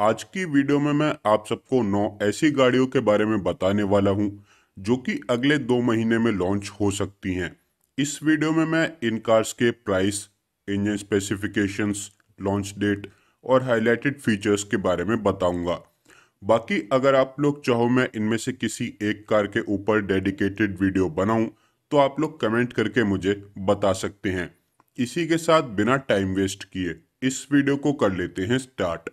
आज की वीडियो में मैं आप सबको नौ ऐसी गाड़ियों के बारे में बताने वाला हूं जो कि अगले दो महीने में लॉन्च हो सकती हैं इस वीडियो में मैं इन कार्स के price engine specifications launch date और हाईलाइटेड फीचर्स के बारे में बताऊंगा बाकी अगर आप लोग चाहो मैं इनमें से किसी एक कार के ऊपर डेडिकेटेड वीडियो बनाऊँ तो आप लोग कमेंट करके मुझे बता सकते हैं इसी के साथ बिना टाइम वेस्ट किए इस वीडियो को कर लेते हैं स्टार्ट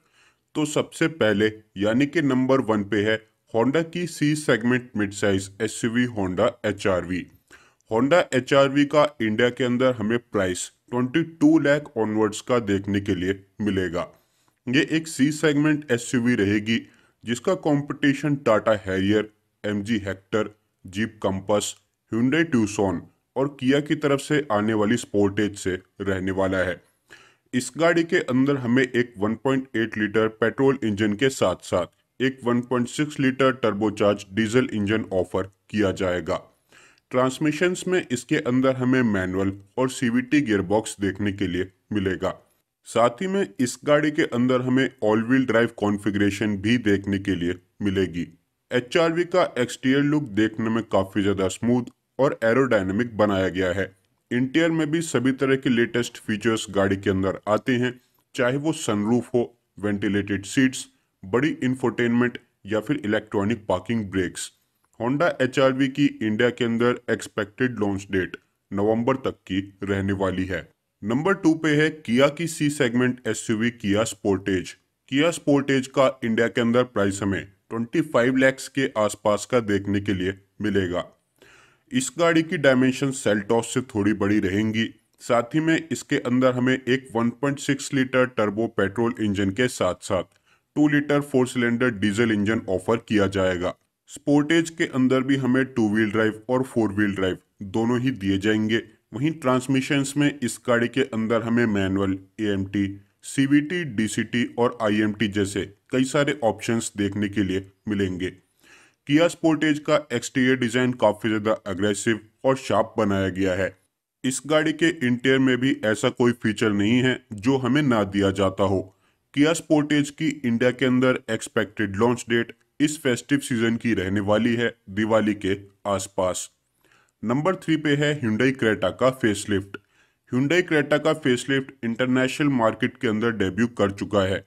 तो सबसे पहले यानी कि नंबर वन पे है होंडा की C segment mid size S Honda H Honda H का इंडिया के अंदर हमें प्राइस 22 लाख ऑनवर्ड्स का देखने के लिए मिलेगा ये एक सी सेगमेंट एस रहेगी जिसका competition Tata Harrier MG Hector Jeep Compass Hyundai Tucson और किया की तरफ से आने वाली स्पोर्टेज से रहने वाला है इस गाड़ी के अंदर हमें एक 1.8 लीटर पेट्रोल इंजन के साथ साथ एक 1.6 litre turbocharge diesel engine offer किया जाएगा ट्रांसमिशन में इसके अंदर हमें मैनुअल और सीवीटी गियरबॉक्स देखने के लिए मिलेगा साथ ही में इस गाड़ी के अंदर हमें ऑल व्हील ड्राइव कॉन्फ़िगरेशन भी देखने के लिए मिलेगी एच का एक्सटीरियर लुक देखने में काफ़ी ज़्यादा स्मूथ और एरोडाइनमिक बनाया गया है इंटीरियर में भी सभी तरह के लेटेस्ट फीचर्स गाड़ी के अंदर आते हैं चाहे वो सनरूफ हो वेंटिलेटेड सीट्स बड़ी इंफोटेनमेंट या फिर electronic parking brakes Honda H की इंडिया के अंदर एक्सपेक्टेड लॉन्च डेट नवंबर तक की रहने वाली है नंबर टू पे है किया की C segment SUV Kia Sportage Kia Sportage का इंडिया के अंदर प्राइस हमें 25 फाइव के आसपास का देखने के लिए मिलेगा इस गाड़ी की डायमेंशन सेल्टॉस से थोड़ी बड़ी रहेंगी साथ ही में इसके अंदर हमें एक 1.6 लीटर टर्बो पेट्रोल इंजन के साथ साथ 2 litre four cylinder diesel engine offer किया जाएगा स्पोर्टेज के अंदर भी हमें टू व्हील ड्राइव और फोर व्हील ड्राइव दोनों ही दिए जाएंगे वहीं ट्रांसमिशंस में इस गाड़ी के अंदर हमें मैनुअल एएमटी, सीवीटी, डीसीटी और आईएमटी जैसे कई सारे ऑप्शंस देखने के लिए मिलेंगे किया स्पोर्टेज का एक्सटीरियर डिजाइन काफी ज्यादा अग्रेसिव और शार्प बनाया गया है इस गाड़ी के इंटीरियर में भी ऐसा कोई फीचर नहीं है जो हमें ना दिया जाता हो किया स्पोर्टेज की इंडिया के अंदर एक्सपेक्टेड लॉन्च डेट इस फेस्टिव सीजन की रहने वाली है दिवाली के आसपास नंबर थ्री पे है हिंडई क्रेटा का फेसलिफ्ट हिंडई क्रेटा का फेसलिफ्ट इंटरनेशनल मार्केट के अंदर डेब्यू कर चुका है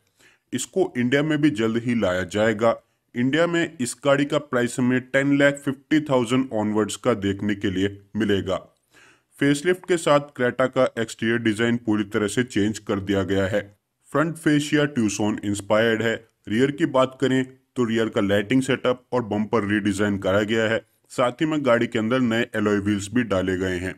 इसको इंडिया में भी जल्द ही लाया जाएगा इंडिया में इस गाड़ी का प्राइस हमें ten lakh fifty thousand onwards का देखने के लिए मिलेगा फेसलिफ्ट के साथ क्रेटा का एक्सटीरियर डिजाइन पूरी तरह से चेंज कर दिया गया है फ्रंट फेशिया ट्यूसोन इंस्पायर्ड है रियर की बात करें तो रियर का लाइटिंग सेटअप और बम्पर रीडिजाइन करा गया है साथ ही में गाड़ी के अंदर नए एलोय व्हील्स भी डाले गए हैं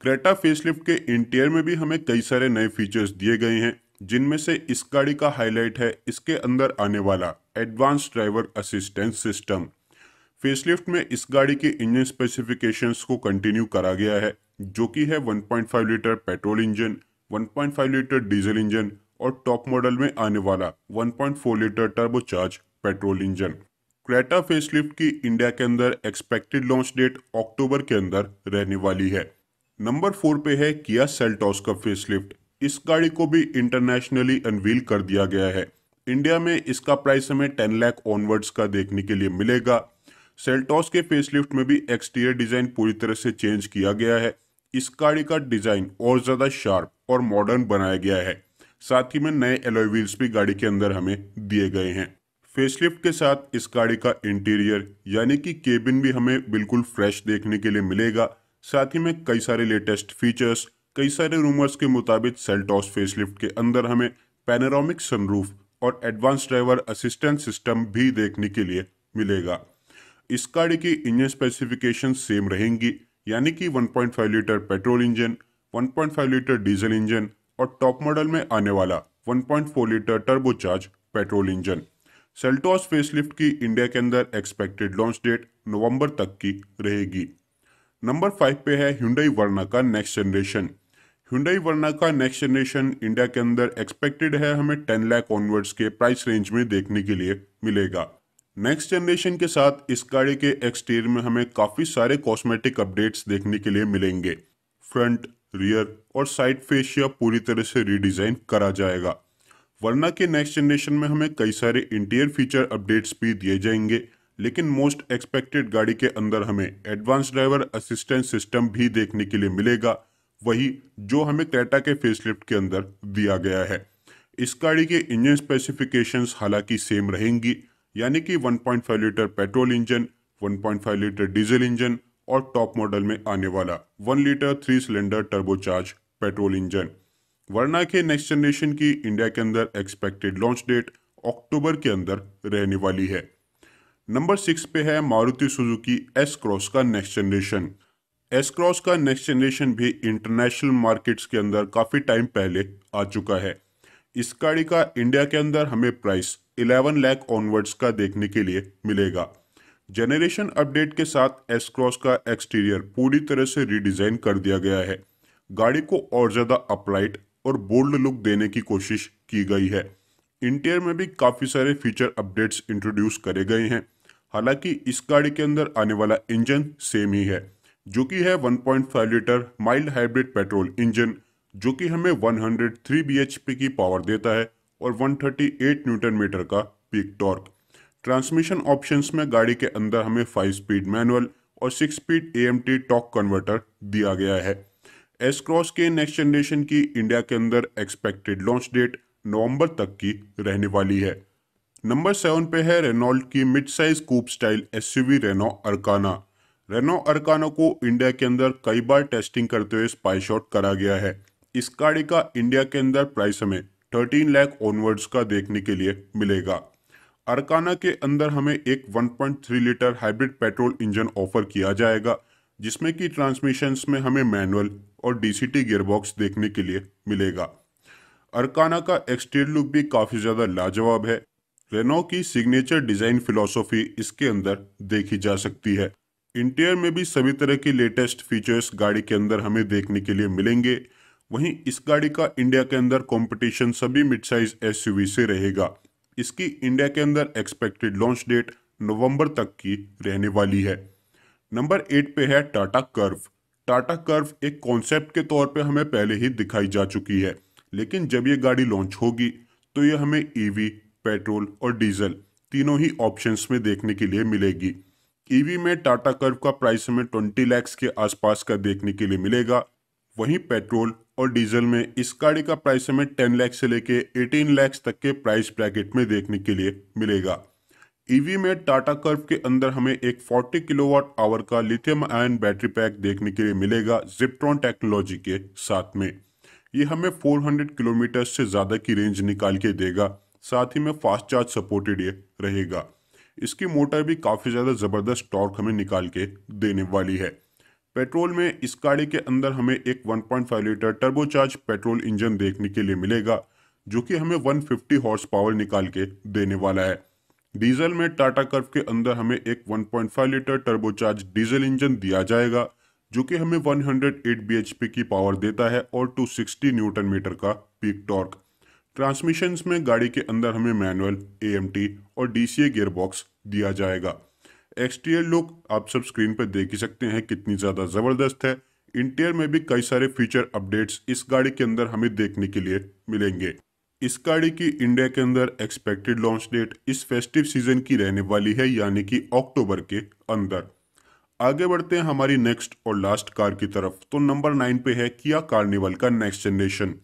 क्रेटा फेसलिफ्ट के इंटीरियर में भी हमें कई सारे नए फीचर्स दिए गए हैं जिनमें से इस गाड़ी का हाईलाइट है इसके अंदर आने वाला advance driver assistance system facelift में इस गाड़ी के इंजन स्पेसिफिकेशंस को कंटिन्यू करा गया है जो कि है 1.5 litre petrol engine 1.5 litre diesel engine और टॉप मॉडल में आने वाला 1.4 litre turbocharge petrol engine Creta facelift की इंडिया के अंदर एक्सपेक्टेड लॉन्च डेट अक्टूबर के अंदर रहने वाली है नंबर फोर पे है किया सेल्टॉस का फेसलिफ्ट इस गाड़ी को भी इंटरनेशनली अनवील कर दिया गया है इंडिया में इसका प्राइस हमें टेन लैख ऑनवर्ड्स का देखने के लिए मिलेगा सेल्टॉस के फेसलिफ्ट में भी एक्सटीरियर डिजाइन पूरी तरह से चेंज किया गया है इस गाड़ी का डिजाइन और ज्यादा शार्प और मॉडर्न बनाया गया है साथ ही में नए एलोय व्हील्स भी गाड़ी के अंदर हमें दिए गए हैं फेसलिफ्ट के साथ इस गाड़ी का इंटीरियर यानी कि केबिन भी हमें बिल्कुल फ्रेश देखने के लिए मिलेगा साथ ही में कई सारे लेटेस्ट फीचर्स कई सारे रूमर्स के मुताबिक सेल्टॉस फेसलिफ्ट के अंदर हमें पेनारोमिक सनरूफ और एडवांस ड्राइवर असिस्टेंट सिस्टम भी देखने के लिए मिलेगा इस गाड़ी की इंजन स्पेसिफिकेशन सेम रहेंगी यानी कि 1.5 litre petrol engine 1.5 litre diesel engine और टॉप मॉडल में आने वाला 1.4 litre turbocharge petrol engine Seltos facelift की इंडिया के अंदर एक्सपेक्टेड लॉन्च डेट नवंबर तक की रहेगी नंबर फाइव पे है हुंडई वर्ना का नेक्स्ट जनरेशन हुंडई वर्ना का नेक्स्ट जनरेशन इंडिया के अंदर एक्सपेक्टेड है हमें टेन लैक ऑनवर्ड्स के प्राइस रेंज में देखने के लिए मिलेगा नेक्स्ट जनरेशन के साथ इस गाड़ी के एक्सटीरियर में हमें काफ़ी सारे कॉस्मेटिक अपडेट्स देखने के लिए मिलेंगे फ्रंट रियर और साइड फेशिया पूरी तरह से रीडिज़ाइन करा जाएगा वरना के नेक्स्ट जनरेशन में हमें कई सारे इंटीरियर फीचर अपडेट्स भी दिए जाएंगे लेकिन मोस्ट एक्सपेक्टेड गाड़ी के अंदर हमें एडवांस ड्राइवर असिस्टेंस सिस्टम भी देखने के लिए मिलेगा वही जो हमें क्रेटा के फेसलिफ्ट के अंदर दिया गया है इस गाड़ी के इंजन स्पेसिफिकेशंस हालांकि सेम रहेंगी यानी कि 1.5 litre petrol engine 1.5 litre diesel engine और टॉप मॉडल में आने वाला 1 litre three cylinder turbocharge petrol engine Verna के नेक्स्ट जनरेशन की इंडिया के अंदर एक्सपेक्टेड लॉन्च डेट अक्टूबर के अंदर रहने वाली है नंबर सिक्स पे है मारुति सुजुकी एस क्रॉस का नेक्स्ट जनरेशन एसक्रॉस का नेक्स्ट जनरेशन भी इंटरनेशनल मार्केट्स के अंदर काफ़ी टाइम पहले आ चुका है इस गाड़ी का इंडिया के अंदर हमें प्राइस 11 लाख ऑनवर्ड्स का देखने के लिए मिलेगा जनरेशन अपडेट के साथ एसक्रॉस का एक्सटीरियर पूरी तरह से रिडिज़ाइन कर दिया गया है गाड़ी को और ज़्यादा अपलाइट और बोल्ड लुक देने की कोशिश की गई है इंटीरियर में भी काफ़ी सारे फीचर अपडेट्स इंट्रोड्यूस करे गए हैं हालांकि इस गाड़ी के अंदर आने वाला इंजन सेम ही है जो कि है 1.5 litre mild hybrid petrol engine जो कि हमें 103 बीएचपी की पावर देता है और 138 न्यूटन मीटर का पीक टॉर्क ट्रांसमिशन ऑप्शंस में गाड़ी के अंदर हमें 5 स्पीड मैनुअल और 6 स्पीड ए टॉक कन्वर्टर दिया गया है एस क्रॉस के नेक्स्ट जनरेशन की इंडिया के अंदर एक्सपेक्टेड लॉन्च डेट नवंबर तक की रहने वाली है नंबर सेवन पे है रेनॉल्ट की mid size coupe style SUV Renault Arkana Renault Arkana को इंडिया के अंदर कई बार टेस्टिंग करते हुए स्पाई शॉट करा गया है इस गाड़ी का इंडिया के अंदर प्राइस हमें 13 लाख ऑनवर्ड्स का देखने के लिए मिलेगा अरकाना के अंदर हमें एक 1.3 litre hybrid petrol engine offer किया जाएगा जिसमें कि ट्रांसमिशन में हमें मैनुअल और डीसीटी गियरबॉक्स देखने के लिए मिलेगा अरकाना का एक्सटीरियर लुक भी काफ़ी ज़्यादा लाजवाब है रेनो की सिग्नेचर डिज़ाइन फिलोसॉफी इसके अंदर देखी जा सकती है इंटीरियर में भी सभी तरह के लेटेस्ट फीचर्स गाड़ी के अंदर हमें देखने के लिए मिलेंगे वहीं इस गाड़ी का इंडिया के अंदर कंपटीशन सभी मिड साइज एसयूवी से रहेगा इसकी इंडिया के अंदर एक्सपेक्टेड लॉन्च डेट नवंबर तक की रहने वाली है नंबर एट पे है टाटा कर्व टाटा कर्व एक कॉन्सेप्ट के तौर पे हमें पहले ही दिखाई जा चुकी है लेकिन जब ये गाड़ी लॉन्च होगी तो ये हमें ईवी e पेट्रोल और डीजल तीनों ही ऑप्शंस में देखने के लिए मिलेगी ईवी में टाटा कर्व का प्राइस हमें ट्वेंटी लैक्स के आसपास का देखने के लिए मिलेगा वहीं पेट्रोल और डीजल में इस गाड़ी का प्राइस हमें टेन लैक्स से लेके एटीन लैक्स तक के प्राइस ब्रैकेट में देखने के लिए मिलेगा ईवी e में टाटा कर्व के अंदर हमें एक 40 किलोवाट आवर का लिथियम आयन बैटरी पैक देखने के लिए मिलेगा जिप्ट्रॉन टेक्नोलॉजी के साथ में ये हमें 400 किलोमीटर से ज़्यादा की रेंज निकाल के देगा साथ ही में फास्ट चार्ज सपोर्टेड ये रहेगा इसकी मोटर भी काफ़ी ज़्यादा ज़बरदस्त टॉर्क हमें निकाल के देने वाली है पेट्रोल में इस गाड़ी के अंदर हमें एक 1.5 लीटर टर्बोचार्ज पेट्रोल इंजन देखने के लिए मिलेगा जो कि हमें 150 हॉर्स पावर निकाल के देने वाला है डीजल में टाटा कर्व के अंदर हमें एक 1.5 लीटर टर्बोचार्ज डीजल इंजन दिया जाएगा जो कि हमें 108 हंड्रेड की पावर देता है और 260 न्यूटन मीटर का पीक टॉर्क ट्रांसमिशन में गाड़ी के अंदर हमें मैनुअल ए और डीसीए गियरबॉक्स दिया जाएगा एक्सटीरियर लुक आप सब स्क्रीन पर देख ही सकते हैं कितनी ज़्यादा ज़बरदस्त है इंटीरियर में भी कई सारे फीचर अपडेट्स इस गाड़ी के अंदर हमें देखने के लिए मिलेंगे इस गाड़ी की इंडिया के अंदर एक्सपेक्टेड लॉन्च डेट इस फेस्टिव सीजन की रहने वाली है यानी कि अक्टूबर के अंदर आगे बढ़ते हैं हमारी नेक्स्ट और लास्ट कार की तरफ तो नंबर नाइन पे है किया कार्निवल का next generation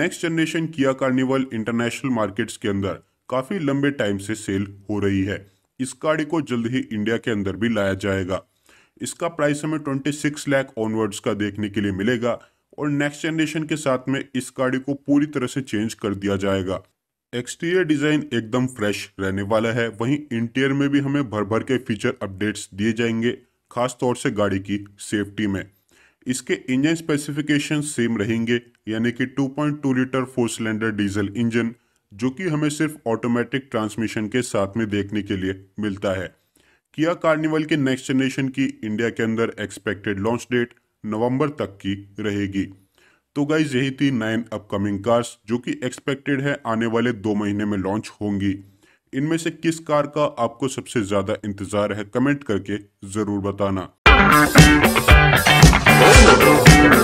next generation Kia Carnival international markets के अंदर काफ़ी लंबे टाइम से सेल हो रही है इस गाड़ी को जल्द ही इंडिया के अंदर भी लाया जाएगा इसका प्राइस हमें ट्वेंटी सिक्स लाख ऑनवर्ड्स का देखने के लिए मिलेगा और नेक्स्ट जनरेशन के साथ में इस गाड़ी को पूरी तरह से चेंज कर दिया जाएगा एक्सटीरियर डिज़ाइन एकदम फ्रेश रहने वाला है वहीं इंटीरियर में भी हमें भर भर के फीचर अपडेट्स दिए जाएंगे खास तौर से गाड़ी की सेफ्टी में इसके इंजन स्पेसिफिकेशन सेम रहेंगे यानी कि 2.2 litre four cylinder diesel engine जो कि हमें सिर्फ ऑटोमेटिक ट्रांसमिशन के साथ में देखने के लिए मिलता है किया कार्निवल के नेक्स्ट जनरेशन की इंडिया के अंदर एक्सपेक्टेड लॉन्च डेट नवंबर तक की रहेगी तो गाइज यही थी नाइन अपकमिंग कार्स जो कि एक्सपेक्टेड है आने वाले दो महीने में लॉन्च होंगी इनमें से किस कार का आपको सबसे ज़्यादा इंतज़ार है कमेंट करके ज़रूर बताना Música